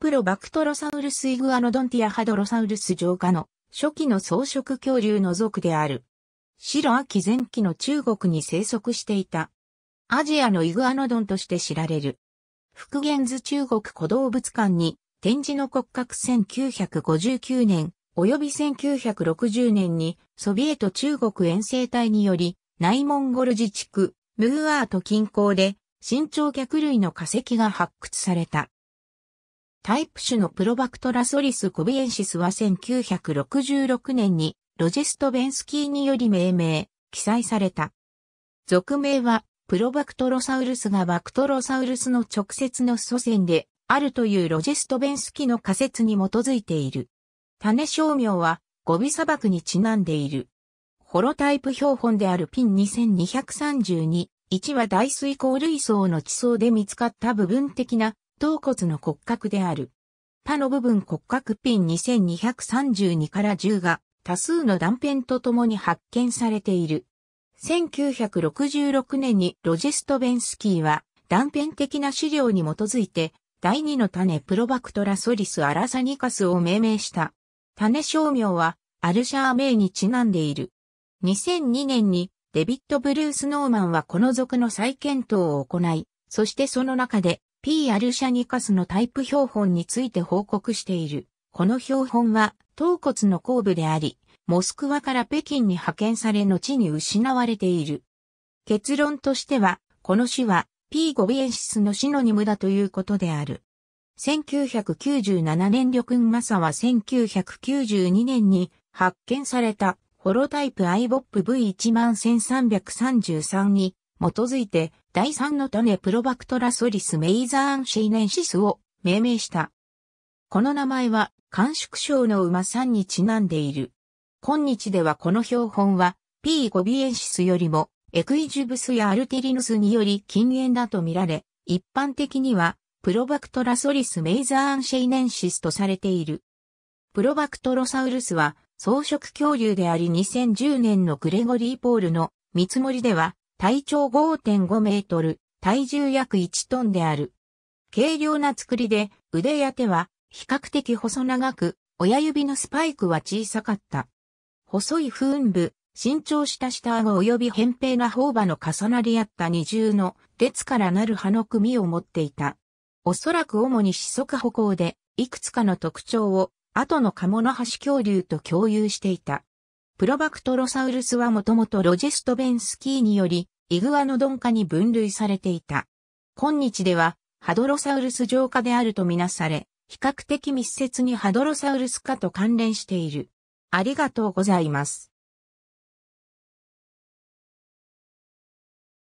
プロバクトロサウルスイグアノドンティアハドロサウルス上下の初期の草食恐竜の属である。白秋前期の中国に生息していた。アジアのイグアノドンとして知られる。復元図中国古動物館に展示の骨格1959年及び1960年にソビエト中国遠征隊により内モンゴル自治区ムーアート近郊で新潮脚類の化石が発掘された。タイプ種のプロバクトラソリスコビエンシスは1966年にロジェストベンスキーにより命名、記載された。俗名はプロバクトロサウルスがバクトロサウルスの直接の祖先であるというロジェストベンスキーの仮説に基づいている。種商名はゴビ砂漠にちなんでいる。ホロタイプ標本であるピン2232、1は大水鉱類層の地層で見つかった部分的な頭骨の骨格である。他の部分骨格ピン2232から10が多数の断片と共に発見されている。1966年にロジェストベンスキーは断片的な資料に基づいて第2の種プロバクトラソリスアラサニカスを命名した。種商名はアルシャー名にちなんでいる。2002年にデビット・ブルース・ノーマンはこの属の再検討を行い、そしてその中で P. アルシャニカスのタイプ標本について報告している。この標本は、頭骨の後部であり、モスクワから北京に派遣され後に失われている。結論としては、この種は P. ゴビエンシスのシノニムだということである。1997年緑ョクンマサは1992年に発見されたホロタイプ i ボ o p V11333 にづいて第3の種プロバクトラソリスメイザーンシェイネンシスを命名した。この名前は、甘粛症の馬さんにちなんでいる。今日ではこの標本は、P. ゴビエンシスよりも、エクイジュブスやアルテリヌスにより禁煙だと見られ、一般的には、プロバクトラソリスメイザーンシェイネンシスとされている。プロバクトロサウルスは、草食恐竜であり2010年のグレゴリー・ポールの見積もりでは、体長5.5メートル、体重約1トンである。軽量な作りで腕や手は比較的細長く、親指のスパイクは小さかった。細い風雲部、身長した下顎及び扁平な頬歯の重なり合った二重の列からなる歯の組を持っていた。おそらく主に四足歩行で、いくつかの特徴を後のカモノハシ恐竜と共有していた。プロバクトロサウルスはもともとロジェストベンスキーにより、イグアノドン化に分類されていた。今日では、ハドロサウルス上化であるとみなされ、比較的密接にハドロサウルス科と関連している。ありがとうございます。